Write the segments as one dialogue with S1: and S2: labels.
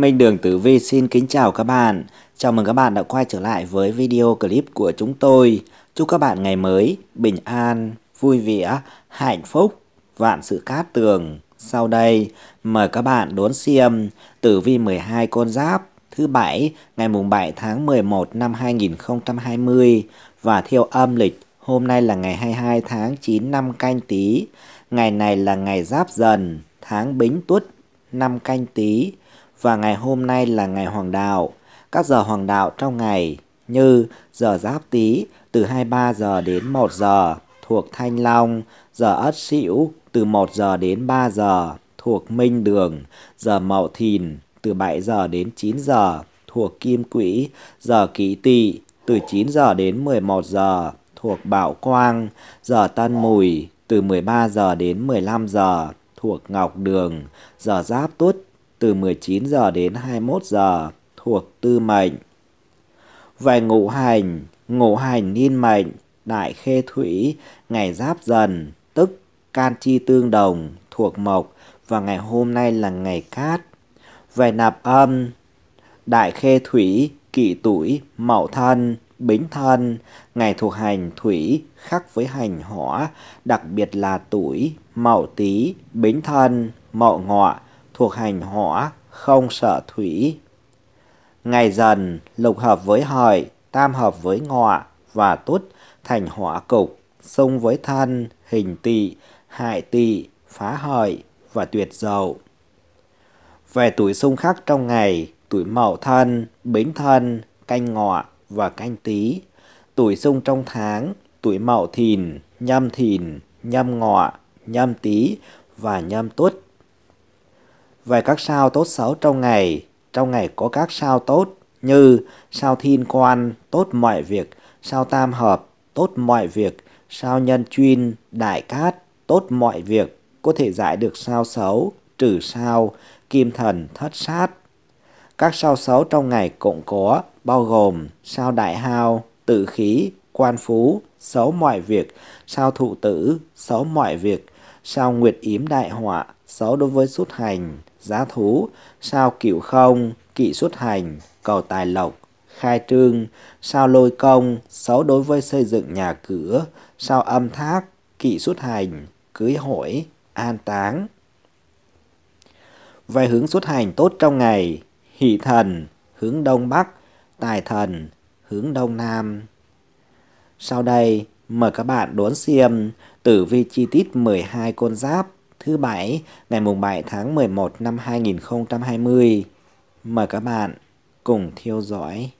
S1: Minh Đường Tử Vi xin kính chào các bạn. Chào mừng các bạn đã quay trở lại với video clip của chúng tôi. Chúc các bạn ngày mới bình an, vui vẻ, hạnh phúc, vạn sự cát tường. Sau đây, mời các bạn đón xem Tử Vi 12 con giáp thứ bảy ngày mùng 7 tháng 11 năm 2020 và theo âm lịch hôm nay là ngày 22 tháng 9 năm canh tí. Ngày này là ngày giáp dần, tháng bính tuất, năm canh tí và ngày hôm nay là ngày hoàng đạo. Các giờ hoàng đạo trong ngày như giờ giáp tý từ 23 giờ đến 1 giờ thuộc Thanh Long, giờ Ất Sửu từ 1 giờ đến 3 giờ thuộc Minh Đường, giờ Mậu Thìn từ 7 giờ đến 9 giờ thuộc Kim Quỹ, giờ Kỷ Tỵ từ 9 giờ đến 11 giờ thuộc Bảo Quang, giờ Tân Mùi từ 13 giờ đến 15 giờ thuộc Ngọc Đường, giờ Giáp Tuất từ 19 giờ đến 21 giờ thuộc tư mệnh. Về ngũ hành, ngũ hành niên mệnh, đại khê thủy, ngày giáp dần, tức can chi tương đồng, thuộc mộc và ngày hôm nay là ngày cát. Về nạp âm, đại khê thủy, kỷ tuổi, mậu thân, bính thân, ngày thuộc hành thủy khắc với hành hỏa, đặc biệt là tuổi, mậu tý, bính thân, mậu ngọ, thuộc hành hỏa, không sợ thủy. Ngày dần, lục hợp với hợi, tam hợp với ngọ và tuất thành hỏa cục, xung với thân, hình tỵ, hại tỵ, phá hợi và tuyệt dậu. Về tuổi xung khắc trong ngày, tuổi mậu thân, bính thân, canh ngọ và canh tý. Tuổi xung trong tháng, tuổi mậu thìn, nhâm thìn, nhâm ngọ, nhâm tý và nhâm tuất về các sao tốt xấu trong ngày. Trong ngày có các sao tốt như sao thiên quan tốt mọi việc, sao tam hợp tốt mọi việc, sao nhân chuyên, đại cát tốt mọi việc, có thể giải được sao xấu, trừ sao, kim thần thất sát. Các sao xấu trong ngày cũng có, bao gồm sao đại hao, tự khí, quan phú, xấu mọi việc, sao thụ tử, xấu mọi việc, sao nguyệt yếm đại họa, xấu đối với xuất hành, giá thú, sao cửu không, kỵ xuất hành, cầu tài lộc, khai trương, sao lôi công, xấu đối với xây dựng nhà cửa, sao âm thác, kỵ xuất hành, cưới hỏi, an táng. Về hướng xuất hành tốt trong ngày, hỷ thần, hướng đông bắc, tài thần, hướng đông nam. Sau đây, mời các bạn đón xem tử vi chi tiết 12 con giáp thứ Bảy ngày mùng 7 tháng 11 năm 2020. Mời các bạn cùng theo dõi.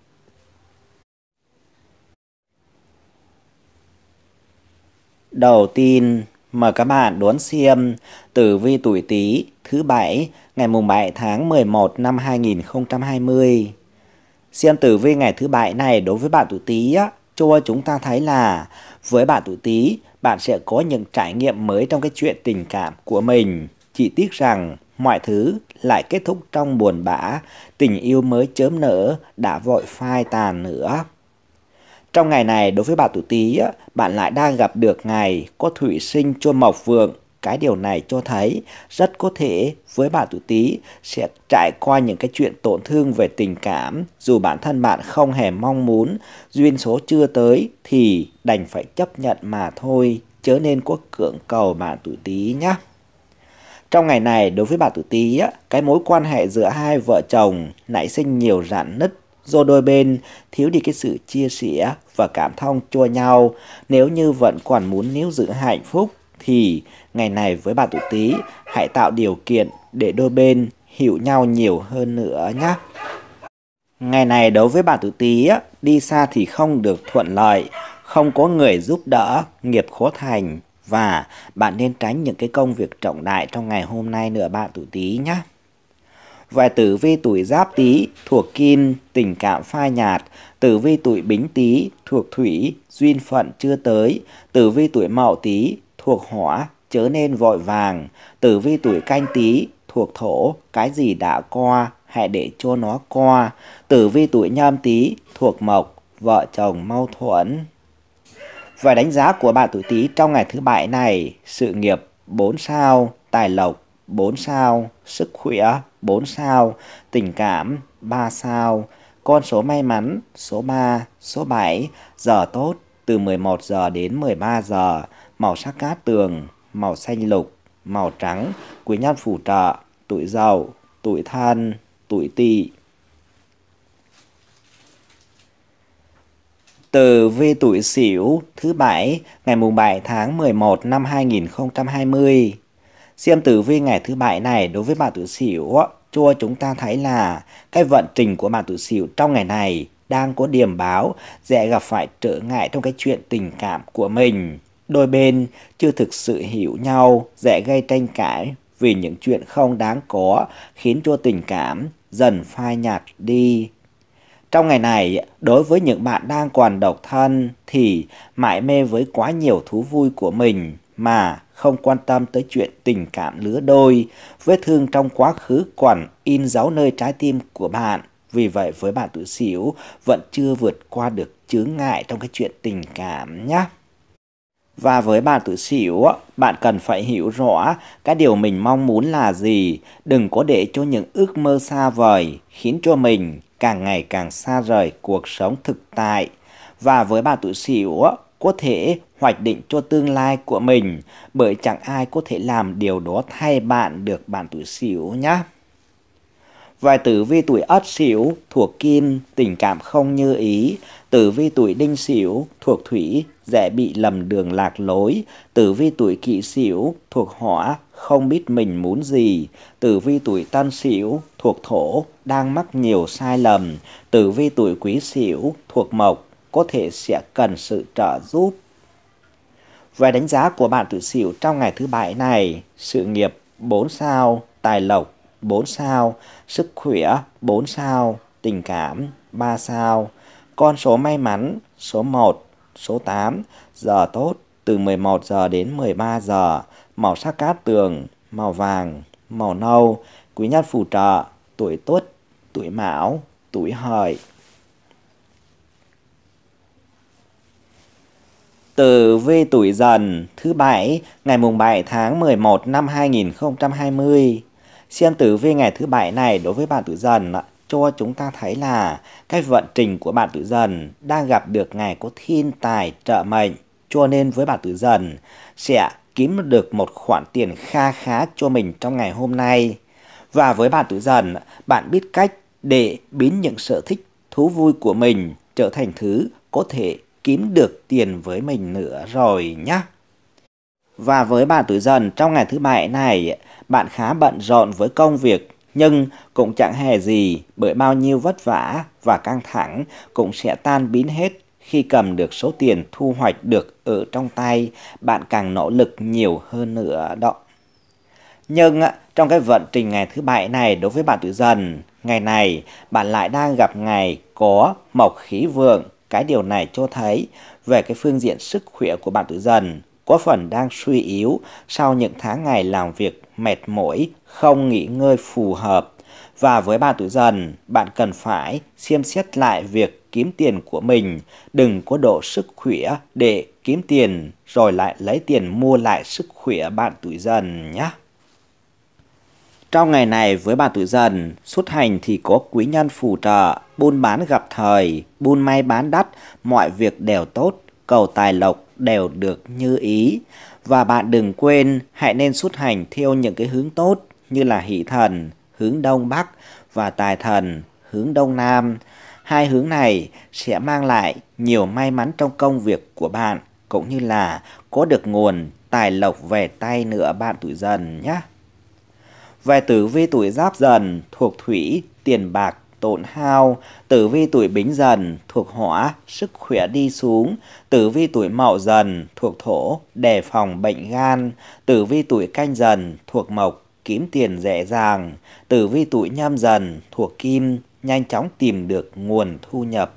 S1: Đầu tiên, mời các bạn đón xem tử vi tuổi Tý thứ Bảy ngày mùng 7 tháng 11 năm 2020. Xem tử vi ngày thứ Bảy này đối với bạn tuổi Tý á, cho chúng ta thấy là với bạn tuổi Tý bạn sẽ có những trải nghiệm mới trong cái chuyện tình cảm của mình. Chỉ tiếc rằng mọi thứ lại kết thúc trong buồn bã, tình yêu mới chớm nở đã vội phai tàn nữa. Trong ngày này, đối với bà tuổi Tý, bạn lại đang gặp được ngày có thủy sinh cho mộc vượng, cái điều này cho thấy rất có thể với bạn tuổi Tý sẽ trải qua những cái chuyện tổn thương về tình cảm dù bản thân bạn không hề mong muốn, duyên số chưa tới thì đành phải chấp nhận mà thôi, chớ nên có cưỡng cầu bạn tuổi Tý nhé. Trong ngày này, đối với bạn tuổi Tý, cái mối quan hệ giữa hai vợ chồng nảy sinh nhiều rạn nứt do đôi bên thiếu đi cái sự chia sẻ và cảm thông cho nhau nếu như vẫn còn muốn níu giữ hạnh phúc thì ngày này với bà tụ tí hãy tạo điều kiện để đôi bên hiểu nhau nhiều hơn nữa nhé. Ngày này đối với bà tụ tí đi xa thì không được thuận lợi, không có người giúp đỡ, nghiệp khó thành và bạn nên tránh những cái công việc trọng đại trong ngày hôm nay nữa bạn tụ tí nhé. Vài tử vi tuổi giáp Tý thuộc kim, tình cảm phai nhạt. Tử vi tuổi bính Tý thuộc thủy, duyên phận chưa tới. Tử vi tuổi mậu Tý thuộc hỏa, chớ nên vội vàng, tử vi tuổi canh tý thuộc thổ, cái gì đã qua, hãy để cho nó qua, tử vi tuổi nhâm tý thuộc mộc, vợ chồng mau thuẫn. Và đánh giá của bạn tuổi tý trong ngày thứ bảy này, sự nghiệp 4 sao, tài lộc 4 sao, sức khỏe 4 sao, tình cảm 3 sao, con số may mắn số 3, số 7, giờ tốt từ 11 giờ đến 13 giờ, màu sắc cá tường, màu xanh lục, màu trắng, quý nhân phù trợ, tuổi giàu, tuổi thân tuổi tỵ. Từ vi tuổi Sửu thứ bảy ngày mùng 7 tháng 11 năm 2020. Xem tử vi ngày thứ bảy này đối với bà tuổi Sửu cho chúng ta thấy là cái vận trình của bà tuổi Sửu trong ngày này đang có điểm báo dễ gặp phải trở ngại trong cái chuyện tình cảm của mình. Đôi bên chưa thực sự hiểu nhau, dễ gây tranh cãi vì những chuyện không đáng có khiến cho tình cảm dần phai nhạt đi. Trong ngày này, đối với những bạn đang còn độc thân thì mãi mê với quá nhiều thú vui của mình mà không quan tâm tới chuyện tình cảm lứa đôi, vết thương trong quá khứ còn in dấu nơi trái tim của bạn. Vì vậy với bạn tuổi xỉu vẫn chưa vượt qua được chướng ngại trong cái chuyện tình cảm nhé. Và với bạn tuổi sửu, bạn cần phải hiểu rõ cái điều mình mong muốn là gì, đừng có để cho những ước mơ xa vời khiến cho mình càng ngày càng xa rời cuộc sống thực tại. Và với bạn tuổi sửu, có thể hoạch định cho tương lai của mình bởi chẳng ai có thể làm điều đó thay bạn được bạn tuổi sửu nhé. Vài tử vi tuổi ất sửu thuộc kim tình cảm không như ý tử vi tuổi đinh sửu thuộc thủy dễ bị lầm đường lạc lối tử vi tuổi kỷ sửu thuộc hỏa không biết mình muốn gì tử vi tuổi tân sửu thuộc thổ đang mắc nhiều sai lầm tử vi tuổi quý sửu thuộc mộc có thể sẽ cần sự trợ giúp về đánh giá của bạn tuổi sửu trong ngày thứ bảy này sự nghiệp 4 sao tài lộc 4 sao sức khỏe 4 sao tình cảm 3 sao con số may mắn số 1, số 8, giờ tốt từ 11 giờ đến 13 giờ, màu sắc cát tường, màu vàng, màu nâu, quý nhân phù trợ, tuổi tuất, tuổi mão, tuổi hợi. từ vi tuổi dần thứ bảy ngày mùng 7 tháng 11 năm 2020. Xem tử vi ngày thứ bảy này đối với bạn tuổi dần ạ cho chúng ta thấy là cái vận trình của bạn tử dần đang gặp được ngày có thiên tài trợ mệnh. Cho nên với bạn tử dần sẽ kiếm được một khoản tiền kha khá cho mình trong ngày hôm nay. Và với bạn tử dần, bạn biết cách để biến những sở thích thú vui của mình trở thành thứ có thể kiếm được tiền với mình nữa rồi nhé. Và với bạn tuổi dần trong ngày thứ bảy này, bạn khá bận rộn với công việc nhưng cũng chẳng hề gì bởi bao nhiêu vất vả và căng thẳng cũng sẽ tan biến hết khi cầm được số tiền thu hoạch được ở trong tay, bạn càng nỗ lực nhiều hơn nữa đó. Nhưng à, trong cái vận trình ngày thứ bảy này đối với bạn tự dần, ngày này bạn lại đang gặp ngày có mộc khí vượng. Cái điều này cho thấy về cái phương diện sức khỏe của bạn tự dần có phần đang suy yếu sau những tháng ngày làm việc mệt mỏi, không nghỉ ngơi phù hợp. Và với bạn tuổi dần, bạn cần phải xem xét lại việc kiếm tiền của mình, đừng có độ sức khỏe để kiếm tiền rồi lại lấy tiền mua lại sức khỏe bạn tuổi dần nhé. Trong ngày này với bạn tuổi dần, xuất hành thì có quý nhân phù trợ, buôn bán gặp thời, buôn may bán đắt, mọi việc đều tốt, cầu tài lộc đều được như ý. Và bạn đừng quên hãy nên xuất hành theo những cái hướng tốt như là hỷ thần hướng đông bắc và tài thần hướng đông nam. Hai hướng này sẽ mang lại nhiều may mắn trong công việc của bạn cũng như là có được nguồn tài lộc về tay nữa bạn tuổi dần nhé. Về tử vi tuổi giáp dần thuộc thủy tiền bạc tổn hao, tử vi tuổi bính dần thuộc hỏa, sức khỏe đi xuống, tử vi tuổi mậu dần thuộc thổ, đề phòng bệnh gan, tử vi tuổi canh dần thuộc mộc, kiếm tiền dễ dàng, tử vi tuổi nhâm dần thuộc kim, nhanh chóng tìm được nguồn thu nhập.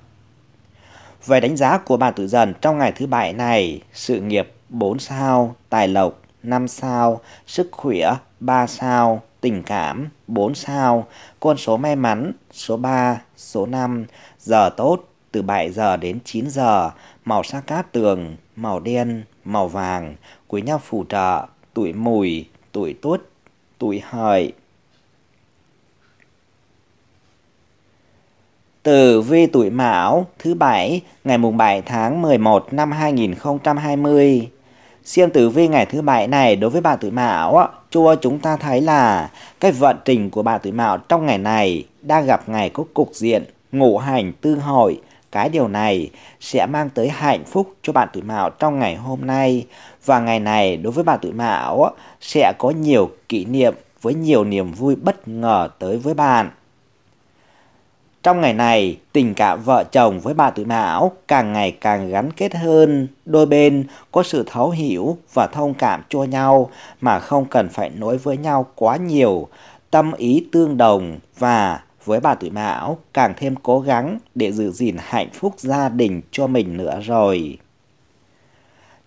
S1: Về đánh giá của bạn tử dần trong ngày thứ bảy này, sự nghiệp 4 sao, tài lộc 5 sao, sức khỏe 3 sao, tình cảm 4 sao, con số may mắn số 3, số 5, giờ tốt từ 7 giờ đến 9 giờ, màu sắc cát tường, màu đen, màu vàng, quý nhau phù trợ, tuổi mùi, tuổi tuất, tuổi hợi. từ vi tuổi Mão thứ bảy ngày mùng 7 tháng 11 năm 2020 Xem tử vi ngày thứ bảy này đối với bạn tuổi Mão, cho chúng ta thấy là cái vận trình của bạn tuổi Mão trong ngày này đang gặp ngày có cục diện ngũ hành tương hội. Cái điều này sẽ mang tới hạnh phúc cho bạn tuổi Mão trong ngày hôm nay và ngày này đối với bạn tuổi Mão sẽ có nhiều kỷ niệm với nhiều niềm vui bất ngờ tới với bạn. Trong ngày này, tình cảm vợ chồng với bà tự mão càng ngày càng gắn kết hơn, đôi bên có sự thấu hiểu và thông cảm cho nhau mà không cần phải nói với nhau quá nhiều, tâm ý tương đồng và với bà tự mão càng thêm cố gắng để giữ gìn hạnh phúc gia đình cho mình nữa rồi.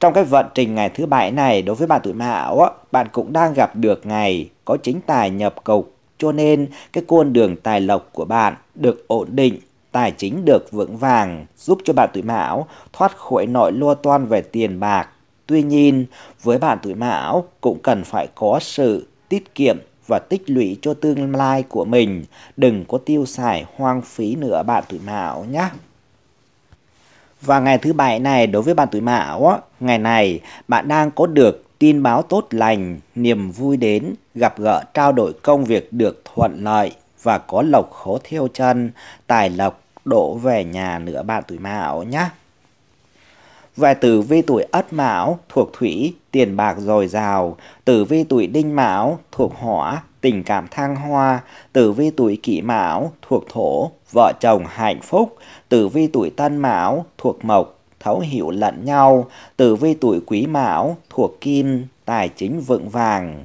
S1: Trong cái vận trình ngày thứ bảy này đối với bà tuổi mão, bạn cũng đang gặp được ngày có chính tài nhập cục cho nên, cái con đường tài lộc của bạn được ổn định, tài chính được vững vàng, giúp cho bạn tuổi mão thoát khỏi nỗi lo toan về tiền bạc. Tuy nhiên, với bạn tuổi mão cũng cần phải có sự tiết kiệm và tích lũy cho tương lai của mình. Đừng có tiêu xài hoang phí nữa bạn tuổi mão nhé. Và ngày thứ bảy này đối với bạn tuổi mão, ngày này bạn đang có được tin báo tốt lành, niềm vui đến, gặp gỡ trao đổi công việc được thuận lợi và có lộc khố theo chân, tài lộc đổ về nhà nữa bạn tuổi mão nhé. Về tử vi tuổi ất mão thuộc thủy, tiền bạc dồi dào, tử vi tuổi đinh mão thuộc hỏa, tình cảm thăng hoa, tử vi tuổi kỷ mão thuộc thổ, vợ chồng hạnh phúc, tử vi tuổi tân mão thuộc mộc, thấu hiểu lẫn nhau, tử vi tuổi quý mão, thuộc kim, tài chính vượng vàng.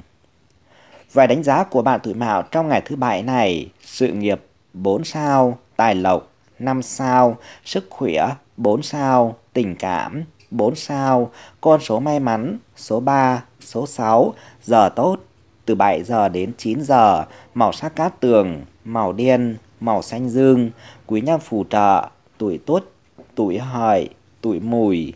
S1: Vài đánh giá của bạn tuổi mão trong ngày thứ bảy này, sự nghiệp 4 sao, tài lộc 5 sao, sức khỏe 4 sao, tình cảm 4 sao, con số may mắn số 3, số 6, giờ tốt từ 7 giờ đến 9 giờ, màu sắc cát tường, màu đen, màu xanh dương, quý nhân phù trợ, tuổi tốt, tuổi hợi, tuổi mùi.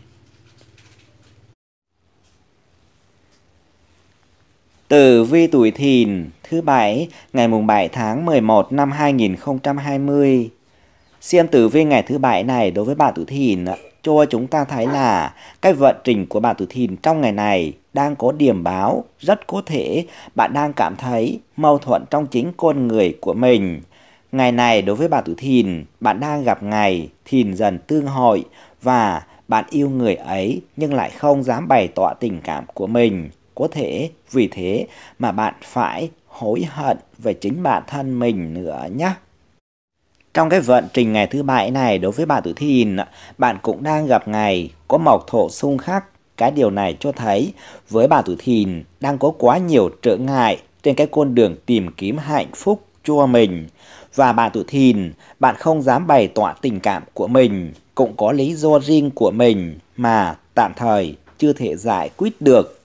S1: Tử vi tuổi thìn thứ bảy ngày mùng 7 tháng 11 năm 2020. Xem tử vi ngày thứ bảy này đối với bạn tuổi thìn cho chúng ta thấy là cái vận trình của bạn tuổi thìn trong ngày này đang có điểm báo rất có thể bạn đang cảm thấy mâu thuẫn trong chính con người của mình. Ngày này đối với bạn tuổi thìn, bạn đang gặp ngày thìn dần tương hội và bạn yêu người ấy nhưng lại không dám bày tỏ tình cảm của mình. Có thể vì thế mà bạn phải hối hận về chính bản thân mình nữa nhé. Trong cái vận trình ngày thứ bảy này đối với bạn tuổi thìn, bạn cũng đang gặp ngày có mộc thổ xung khắc. Cái điều này cho thấy với bạn tuổi thìn đang có quá nhiều trở ngại trên cái con đường tìm kiếm hạnh phúc cho mình và bà tuổi thìn, bạn không dám bày tỏ tình cảm của mình, cũng có lý do riêng của mình mà tạm thời chưa thể giải quyết được.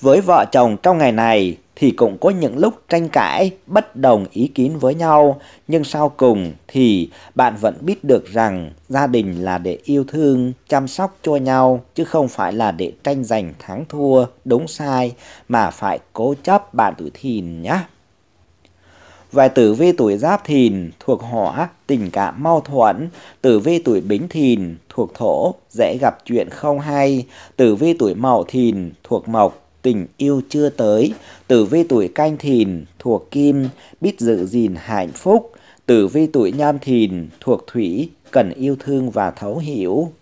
S1: Với vợ chồng trong ngày này thì cũng có những lúc tranh cãi, bất đồng ý kiến với nhau, nhưng sau cùng thì bạn vẫn biết được rằng gia đình là để yêu thương, chăm sóc cho nhau, chứ không phải là để tranh giành thắng thua, đúng sai, mà phải cố chấp bạn tuổi thìn nhé. Và tử vi tuổi giáp thìn thuộc hỏa, tình cảm mau thuẫn. Tử vi tuổi bính thìn thuộc thổ, dễ gặp chuyện không hay. Tử vi tuổi mậu thìn thuộc mộc, tình yêu chưa tới. Tử vi tuổi canh thìn thuộc kim, biết giữ gìn hạnh phúc. Tử vi tuổi nhâm thìn thuộc thủy, cần yêu thương và thấu hiểu.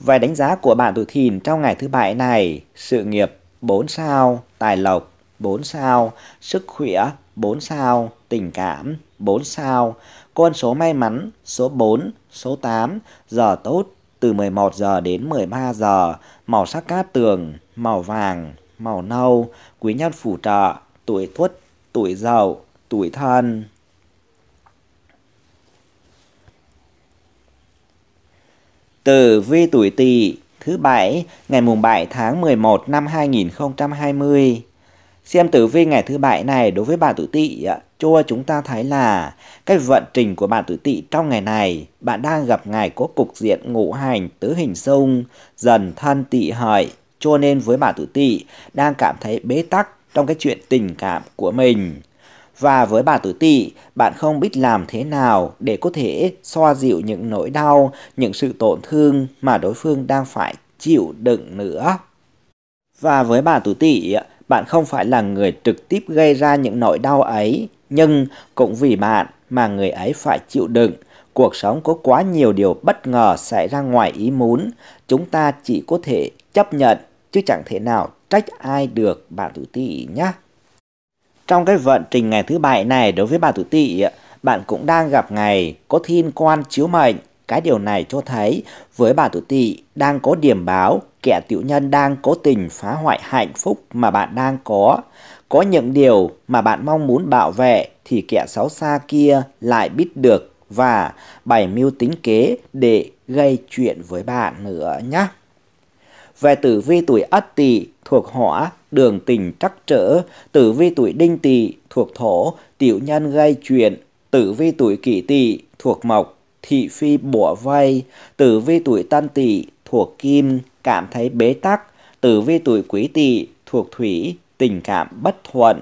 S1: Vài đánh giá của bạn tuổi thìn trong ngày thứ bảy này, sự nghiệp 4 sao, tài lộc 4 sao, sức khỏe 4 sao, tình cảm 4 sao, con số may mắn số 4, số 8, giờ tốt từ 11 giờ đến 13 giờ, màu sắc cát tường, màu vàng, màu nâu, quý nhân phù trợ, tuổi tuất, tuổi dậu, tuổi thân. Tử vi tuổi Tỵ thứ bảy ngày mùng 7 tháng 11 năm 2020. Xem tử vi ngày thứ bảy này đối với bạn tuổi tỵ cho chúng ta thấy là cái vận trình của bạn tuổi tỵ trong ngày này bạn đang gặp ngày có cục diện ngũ hành tứ hình xung dần thân tỵ hợi cho nên với bạn tuổi tỵ đang cảm thấy bế tắc trong cái chuyện tình cảm của mình và với bạn tuổi tỵ bạn không biết làm thế nào để có thể xoa dịu những nỗi đau những sự tổn thương mà đối phương đang phải chịu đựng nữa và với bạn tuổi tỵ bạn không phải là người trực tiếp gây ra những nỗi đau ấy, nhưng cũng vì bạn mà người ấy phải chịu đựng. Cuộc sống có quá nhiều điều bất ngờ xảy ra ngoài ý muốn, chúng ta chỉ có thể chấp nhận chứ chẳng thể nào trách ai được bạn tuổi tỵ nhé. Trong cái vận trình ngày thứ bảy này đối với bạn tuổi tỵ bạn cũng đang gặp ngày có thiên quan chiếu mệnh cái điều này cho thấy với bà tuổi tỵ đang có điểm báo kẻ tiểu nhân đang cố tình phá hoại hạnh phúc mà bạn đang có. Có những điều mà bạn mong muốn bảo vệ thì kẻ xấu xa kia lại biết được và bày mưu tính kế để gây chuyện với bạn nữa nhé. Về tử vi tuổi Ất Tỵ thuộc hỏa, đường tình trắc trở, tử vi tuổi Đinh Tỵ thuộc thổ, tiểu nhân gây chuyện, tử vi tuổi Kỷ Tỵ thuộc mộc, thị phi bủa vây, tử vi tuổi tân tỵ thuộc kim, cảm thấy bế tắc, tử vi tuổi quý tỵ thuộc thủy, tình cảm bất thuận.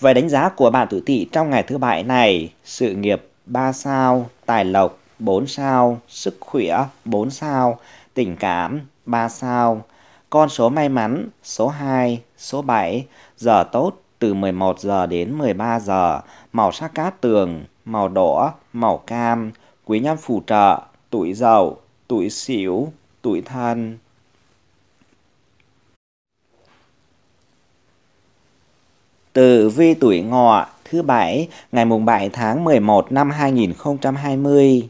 S1: Về đánh giá của bạn tuổi tỵ trong ngày thứ bảy này, sự nghiệp 3 sao, tài lộc 4 sao, sức khỏe 4 sao, tình cảm 3 sao. Con số may mắn số 2, số 7, giờ tốt từ 11 giờ đến 13 giờ, màu sắc cát tường màu đỏ, màu cam, quý nhân phù trợ, tuổi giàu, tuổi xỉu, tuổi thân. Tử vi tuổi ngọ thứ bảy ngày mùng 7 tháng 11 năm 2020.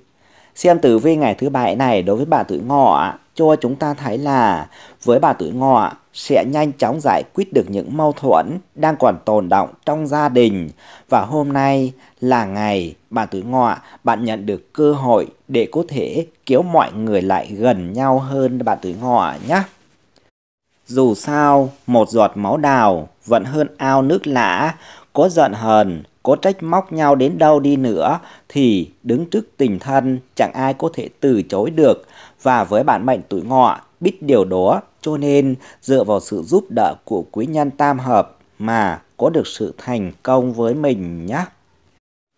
S1: Xem tử vi ngày thứ bảy này đối với bà tuổi ngọ cho chúng ta thấy là với bà tuổi ngọ sẽ nhanh chóng giải quyết được những mâu thuẫn đang còn tồn động trong gia đình. Và hôm nay là ngày bạn tuổi ngọ, bạn nhận được cơ hội để có thể kéo mọi người lại gần nhau hơn bạn tuổi ngọ nhé. Dù sao, một giọt máu đào vẫn hơn ao nước lã, có giận hờn, có trách móc nhau đến đâu đi nữa thì đứng trước tình thân chẳng ai có thể từ chối được và với bản mệnh tuổi ngọ biết điều đó cho nên dựa vào sự giúp đỡ của quý nhân tam hợp mà có được sự thành công với mình nhé.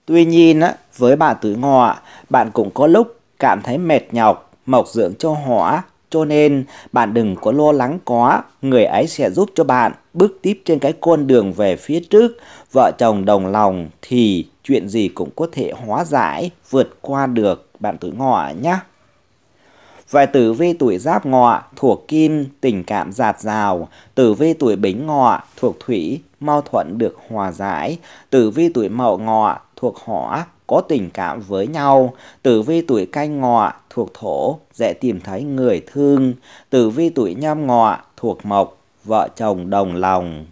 S1: Tuy nhiên với bạn tuổi ngọ bạn cũng có lúc cảm thấy mệt nhọc mộc dưỡng cho hỏa cho nên bạn đừng có lo lắng quá người ấy sẽ giúp cho bạn bước tiếp trên cái con đường về phía trước vợ chồng đồng lòng thì chuyện gì cũng có thể hóa giải vượt qua được bạn tuổi ngọ nhé Vậy tử vi tuổi giáp ngọ thuộc kim, tình cảm giạt rào. Tử vi tuổi bính ngọ thuộc thủy, mau thuận được hòa giải. Tử vi tuổi mậu ngọ thuộc hỏa, có tình cảm với nhau. Tử vi tuổi canh ngọ thuộc thổ, dễ tìm thấy người thương. Tử vi tuổi nhâm ngọ thuộc mộc, vợ chồng đồng lòng.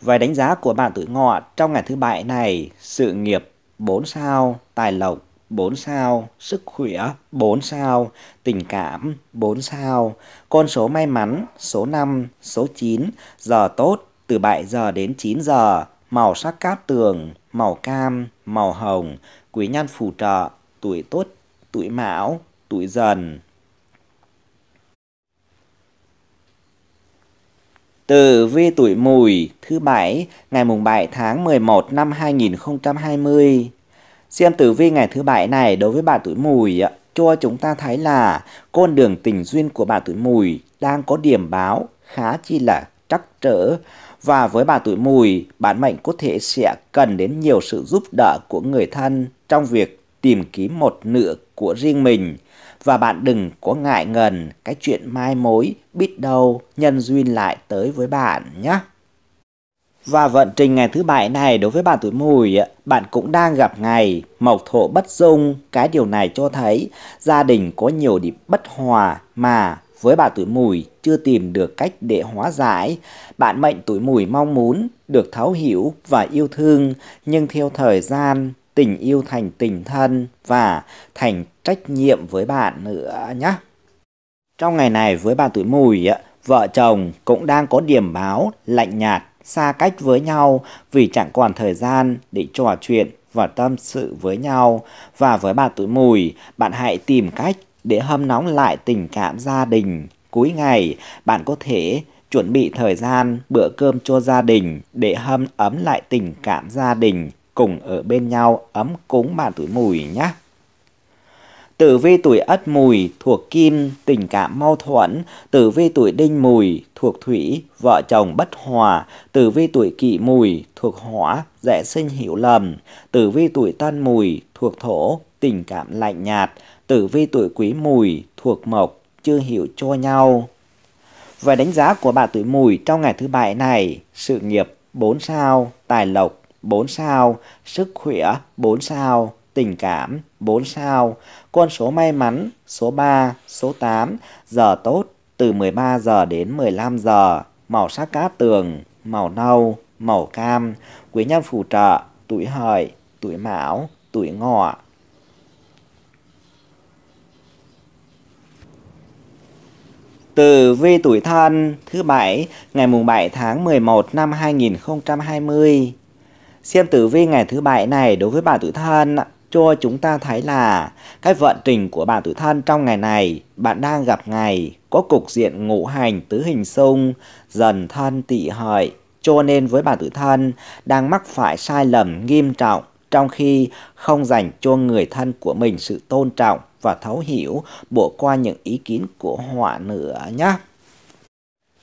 S1: Về đánh giá của bạn tuổi ngọ trong ngày thứ bảy này, sự nghiệp 4 sao, tài lộc 4 sao, sức khỏe 4 sao, tình cảm 4 sao, con số may mắn số 5, số 9, giờ tốt từ 7 giờ đến 9 giờ, màu sắc cát tường, màu cam, màu hồng, quý nhân phù trợ, tuổi tốt, tuổi mão, tuổi dần. từ vi tuổi mùi thứ bảy ngày mùng 7 tháng 11 năm 2020 Xem tử vi ngày thứ bảy này đối với bạn tuổi mùi cho chúng ta thấy là con đường tình duyên của bạn tuổi mùi đang có điểm báo khá chi là trắc trở và với bà tuổi mùi, bản mệnh có thể sẽ cần đến nhiều sự giúp đỡ của người thân trong việc tìm kiếm một nửa của riêng mình và bạn đừng có ngại ngần cái chuyện mai mối biết đâu nhân duyên lại tới với bạn nhé. Và vận trình ngày thứ bảy này đối với bạn tuổi mùi, bạn cũng đang gặp ngày mộc thổ bất dung. Cái điều này cho thấy gia đình có nhiều điểm bất hòa mà với bạn tuổi mùi chưa tìm được cách để hóa giải. Bạn mệnh tuổi mùi mong muốn được thấu hiểu và yêu thương, nhưng theo thời gian tình yêu thành tình thân và thành trách nhiệm với bạn nữa nhé. Trong ngày này với bạn tuổi mùi, vợ chồng cũng đang có điểm báo lạnh nhạt xa cách với nhau vì chẳng còn thời gian để trò chuyện và tâm sự với nhau. Và với bà tuổi mùi, bạn hãy tìm cách để hâm nóng lại tình cảm gia đình. Cuối ngày, bạn có thể chuẩn bị thời gian bữa cơm cho gia đình để hâm ấm lại tình cảm gia đình cùng ở bên nhau ấm cúng bạn tuổi mùi nhé. Tử vi tuổi Ất Mùi thuộc Kim, tình cảm mâu thuẫn. Tử vi tuổi Đinh Mùi thuộc Thủy, vợ chồng bất hòa. Tử vi tuổi Kỷ Mùi thuộc Hỏa, dễ sinh hiểu lầm. Tử vi tuổi Tân Mùi thuộc Thổ, tình cảm lạnh nhạt. Tử vi tuổi Quý Mùi thuộc Mộc, chưa hiểu cho nhau. Về đánh giá của bạn tuổi Mùi trong ngày thứ bảy này, sự nghiệp 4 sao, tài lộc 4 sao, sức khỏe 4 sao, tình cảm 4 sao, con số may mắn số 3, số 8, giờ tốt từ 13 giờ đến 15 giờ, màu sắc cát tường, màu nâu, màu cam, quý nhân phù trợ, tuổi hợi, tuổi mão, tuổi ngọ. Từ vi tuổi thân thứ bảy ngày mùng 7 tháng 11 năm 2020. Xem tử vi ngày thứ bảy này đối với bạn tuổi thân cho chúng ta thấy là cái vận trình của bạn tuổi thân trong ngày này, bạn đang gặp ngày có cục diện ngũ hành tứ hình xung, dần thân tỵ hợi, cho nên với bạn tuổi thân đang mắc phải sai lầm nghiêm trọng trong khi không dành cho người thân của mình sự tôn trọng và thấu hiểu bỏ qua những ý kiến của họ nữa nhé.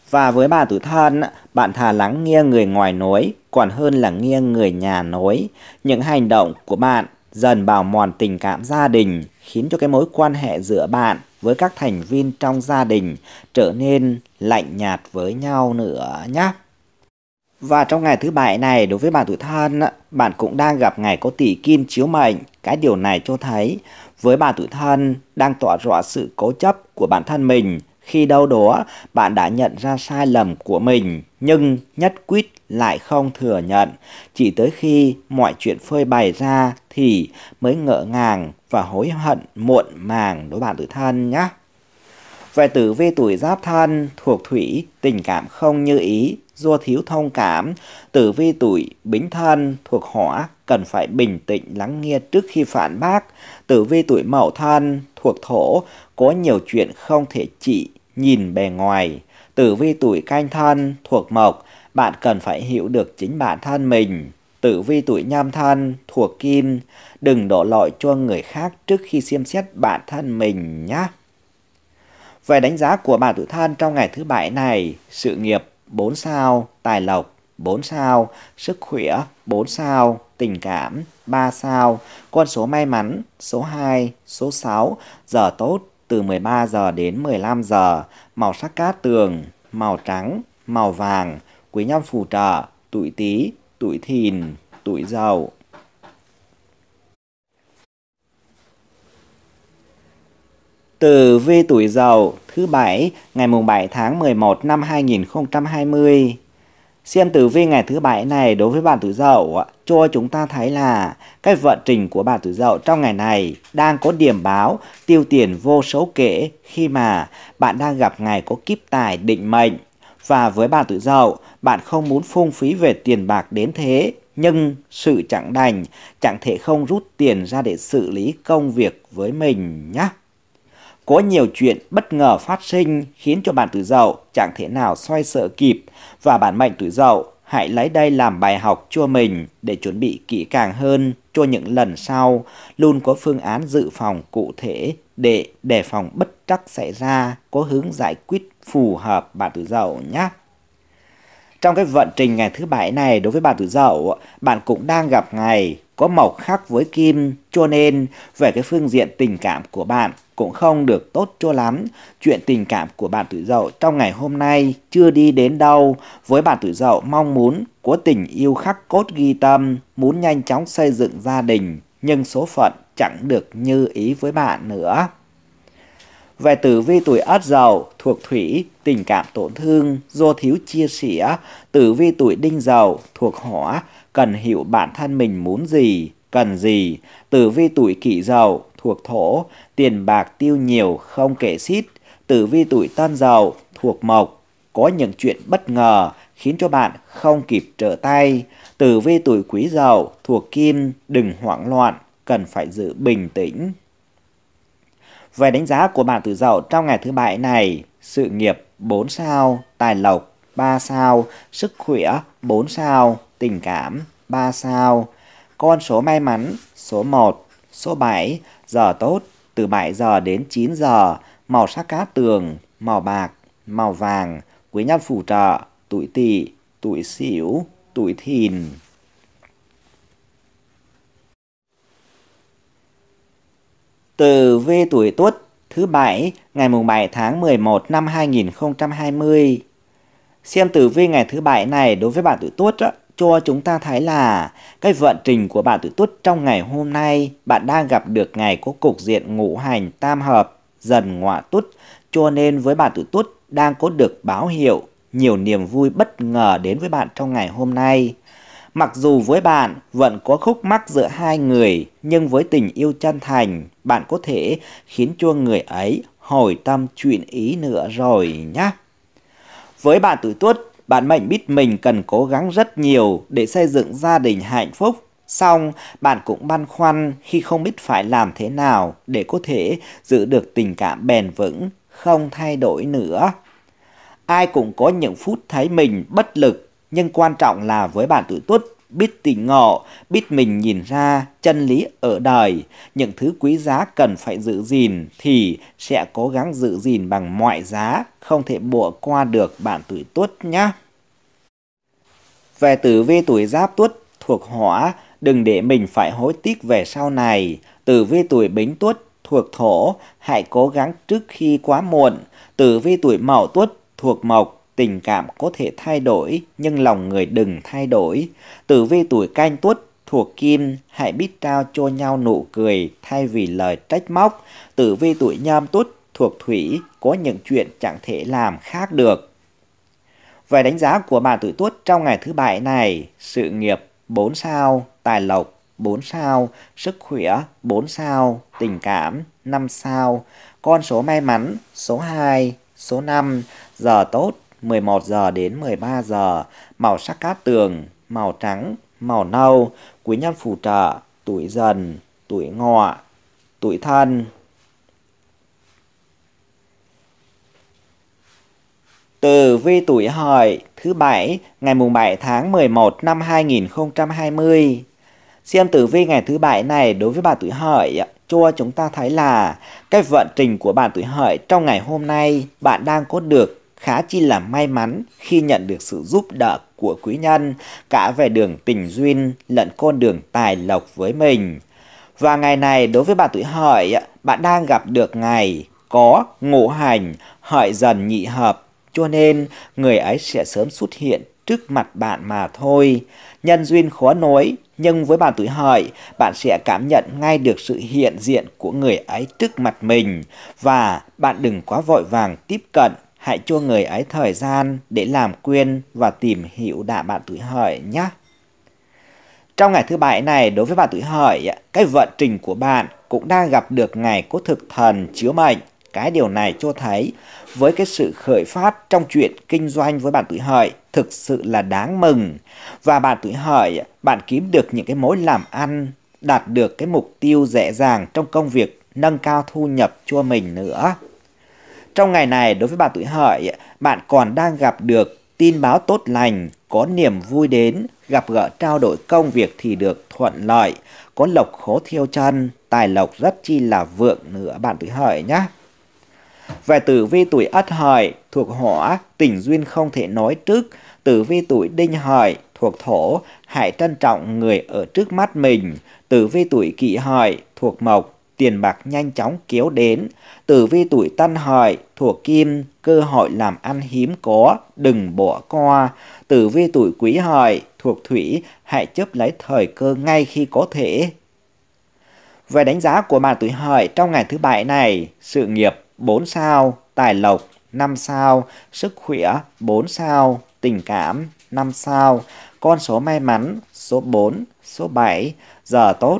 S1: Và với bà tuổi thân, bạn thà lắng nghe người ngoài nói còn hơn là nghe người nhà nói. Những hành động của bạn dần bào mòn tình cảm gia đình, khiến cho cái mối quan hệ giữa bạn với các thành viên trong gia đình trở nên lạnh nhạt với nhau nữa nhé. Và trong ngày thứ bảy này đối với bạn tuổi thân, bạn cũng đang gặp ngày có tỷ kim chiếu mệnh. Cái điều này cho thấy với bạn tuổi thân đang tỏa rõ sự cố chấp của bản thân mình khi đâu đó bạn đã nhận ra sai lầm của mình nhưng nhất quyết lại không thừa nhận, chỉ tới khi mọi chuyện phơi bày ra thì mới ngỡ ngàng và hối hận muộn màng đối bạn tử thân nhé. Về tử vi tuổi giáp thân, thuộc thủy, tình cảm không như ý, do thiếu thông cảm, tử vi tuổi bính thân thuộc hỏa cần phải bình tĩnh lắng nghe trước khi phản bác, tử vi tuổi mậu thân thuộc thổ có nhiều chuyện không thể chỉ nhìn bề ngoài Tử vi tuổi canh thân thuộc mộc, bạn cần phải hiểu được chính bản thân mình. Tử vi tuổi nhâm thân thuộc kim, đừng đổ lỗi cho người khác trước khi xem xét bản thân mình nhé. Về đánh giá của bạn tuổi thân trong ngày thứ bảy này, sự nghiệp 4 sao, tài lộc 4 sao, sức khỏe 4 sao, tình cảm 3 sao, con số may mắn số 2, số 6, giờ tốt từ 13 giờ đến 15 giờ, màu sắc cát tường, màu trắng, màu vàng, quý nhân phù trợ, tuổi tý, tuổi thìn, tuổi dậu. từ vi tuổi dậu thứ bảy ngày mùng 7 tháng 11 năm 2020 Xem tử vi ngày thứ bảy này đối với bạn tuổi dậu cho chúng ta thấy là cái vận trình của bạn tuổi dậu trong ngày này đang có điểm báo tiêu tiền vô số kể khi mà bạn đang gặp ngày có kíp tài định mệnh. Và với bạn tuổi dậu, bạn không muốn phung phí về tiền bạc đến thế, nhưng sự chẳng đành, chẳng thể không rút tiền ra để xử lý công việc với mình nhé. Có nhiều chuyện bất ngờ phát sinh khiến cho bạn tuổi dậu chẳng thể nào xoay sở kịp và bản mệnh tuổi dậu hãy lấy đây làm bài học cho mình để chuẩn bị kỹ càng hơn cho những lần sau, luôn có phương án dự phòng cụ thể để đề phòng bất trắc xảy ra, có hướng giải quyết phù hợp bạn tuổi dậu nhé. Trong cái vận trình ngày thứ bảy này đối với bạn tuổi dậu, bạn cũng đang gặp ngày có màu khác với Kim, cho nên về cái phương diện tình cảm của bạn cũng không được tốt cho lắm. Chuyện tình cảm của bạn tuổi dậu trong ngày hôm nay chưa đi đến đâu. Với bạn tuổi dậu mong muốn có tình yêu khắc cốt ghi tâm, muốn nhanh chóng xây dựng gia đình, nhưng số phận chẳng được như ý với bạn nữa. Về tử vi tuổi ất dậu thuộc thủy, tình cảm tổn thương do thiếu chia sẻ, tử vi tuổi đinh dậu thuộc hỏa, cần hiểu bản thân mình muốn gì, cần gì, tử vi tuổi kỷ dậu thuộc thổ, tiền bạc tiêu nhiều không kể xít, tử vi tuổi tân dậu thuộc mộc, có những chuyện bất ngờ khiến cho bạn không kịp trở tay. Tử vi tuổi quý dậu thuộc kim, đừng hoảng loạn, cần phải giữ bình tĩnh. Về đánh giá của bạn tử dậu trong ngày thứ bảy này, sự nghiệp 4 sao, tài lộc 3 sao, sức khỏe 4 sao, tình cảm 3 sao. Con số may mắn số 1, số 7, giờ tốt từ 7 giờ đến 9 giờ, màu sắc cát tường, màu bạc, màu vàng, quý nhân phù trợ, tuổi tỵ, tuổi sửu, tuổi thìn. Từ vi tuổi Tuất thứ bảy ngày mùng 7 tháng 11 năm 2020. Xem tử vi ngày thứ bảy này đối với bạn tuổi Tuất á, cho chúng ta thấy là cái vận trình của bạn tuổi tuất trong ngày hôm nay bạn đang gặp được ngày có cục diện ngũ hành tam hợp dần ngọa tuất cho nên với bạn tuổi tuất đang có được báo hiệu nhiều niềm vui bất ngờ đến với bạn trong ngày hôm nay. Mặc dù với bạn vẫn có khúc mắc giữa hai người, nhưng với tình yêu chân thành, bạn có thể khiến cho người ấy hồi tâm chuyện ý nữa rồi nhé. Với bạn tuổi tuất, bạn mệnh biết mình cần cố gắng rất nhiều để xây dựng gia đình hạnh phúc. Xong, bạn cũng băn khoăn khi không biết phải làm thế nào để có thể giữ được tình cảm bền vững, không thay đổi nữa. Ai cũng có những phút thấy mình bất lực, nhưng quan trọng là với bạn tuổi tuất biết tình ngộ, biết mình nhìn ra chân lý ở đời, những thứ quý giá cần phải giữ gìn thì sẽ cố gắng giữ gìn bằng mọi giá, không thể bỏ qua được bạn tuổi tuất nhé. Về tử vi tuổi giáp tuất thuộc hỏa, đừng để mình phải hối tiếc về sau này. Tử vi tuổi bính tuất thuộc thổ, hãy cố gắng trước khi quá muộn. Tử vi tuổi mậu tuất thuộc mộc, tình cảm có thể thay đổi nhưng lòng người đừng thay đổi tử vi tuổi canh tuất thuộc kim hãy biết trao cho nhau nụ cười thay vì lời trách móc tử vi tuổi nhâm tuất thuộc thủy có những chuyện chẳng thể làm khác được về đánh giá của bạn tuổi tuất trong ngày thứ bảy này sự nghiệp 4 sao tài lộc 4 sao sức khỏe 4 sao tình cảm 5 sao con số may mắn số 2 số 5 giờ tốt 11 giờ đến 13 giờ, màu sắc cát tường, màu trắng, màu nâu, quý nhân phù trợ, tuổi dần, tuổi ngọ, tuổi thân. Từ vi tuổi hợi thứ bảy ngày mùng 7 tháng 11 năm 2020. Xem tử vi ngày thứ bảy này đối với bà tuổi hợi cho chúng ta thấy là cái vận trình của bạn tuổi hợi trong ngày hôm nay bạn đang có được khá chi là may mắn khi nhận được sự giúp đỡ của quý nhân cả về đường tình duyên lẫn con đường tài lộc với mình. Và ngày này đối với bạn tuổi hợi, bạn đang gặp được ngày có ngũ hành hợi dần nhị hợp, cho nên người ấy sẽ sớm xuất hiện trước mặt bạn mà thôi. Nhân duyên khó nối, nhưng với bạn tuổi hợi, bạn sẽ cảm nhận ngay được sự hiện diện của người ấy trước mặt mình và bạn đừng quá vội vàng tiếp cận hãy cho người ấy thời gian để làm quen và tìm hiểu đã bạn tuổi hợi nhé. Trong ngày thứ bảy này, đối với bạn tuổi hợi, cái vận trình của bạn cũng đang gặp được ngày có thực thần chứa mệnh. Cái điều này cho thấy với cái sự khởi phát trong chuyện kinh doanh với bạn tuổi hợi thực sự là đáng mừng. Và bạn tuổi hợi, bạn kiếm được những cái mối làm ăn, đạt được cái mục tiêu dễ dàng trong công việc nâng cao thu nhập cho mình nữa. Trong ngày này, đối với bạn tuổi hợi, bạn còn đang gặp được tin báo tốt lành, có niềm vui đến, gặp gỡ trao đổi công việc thì được thuận lợi, có lộc khố thiêu chân, tài lộc rất chi là vượng nữa bạn tuổi hợi nhé. Về tử vi tuổi ất hợi thuộc hỏa, tình duyên không thể nói trước, tử vi tuổi đinh hợi thuộc thổ, hãy trân trọng người ở trước mắt mình, tử vi tuổi kỷ hợi thuộc mộc, tiền bạc nhanh chóng kéo đến. Tử vi tuổi tân hợi, thuộc kim, cơ hội làm ăn hiếm có, đừng bỏ qua. Tử vi tuổi quý hợi, thuộc thủy, hãy chấp lấy thời cơ ngay khi có thể. Về đánh giá của bạn tuổi hợi trong ngày thứ bảy này, sự nghiệp 4 sao, tài lộc 5 sao, sức khỏe 4 sao, tình cảm 5 sao, con số may mắn số 4, số 7, giờ tốt